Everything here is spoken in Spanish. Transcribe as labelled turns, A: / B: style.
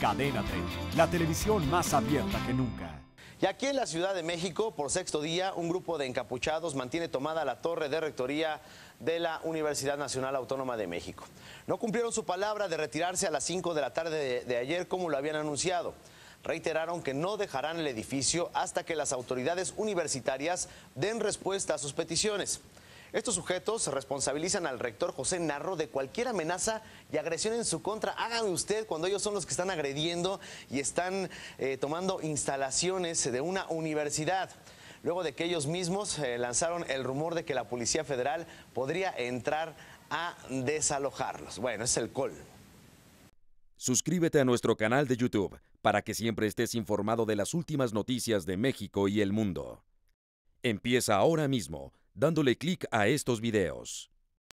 A: Cadena 30, la televisión más abierta que nunca.
B: Y aquí en la Ciudad de México, por sexto día, un grupo de encapuchados mantiene tomada la torre de rectoría de la Universidad Nacional Autónoma de México. No cumplieron su palabra de retirarse a las 5 de la tarde de ayer como lo habían anunciado. Reiteraron que no dejarán el edificio hasta que las autoridades universitarias den respuesta a sus peticiones. Estos sujetos responsabilizan al rector José Narro de cualquier amenaza y agresión en su contra. Hagan usted cuando ellos son los que están agrediendo y están eh, tomando instalaciones de una universidad luego de que ellos mismos eh, lanzaron el rumor de que la Policía Federal podría entrar a desalojarlos. Bueno, es el col.
C: Suscríbete a nuestro canal de YouTube para que siempre estés informado de las últimas noticias de México y el mundo. Empieza ahora mismo dándole clic a estos videos.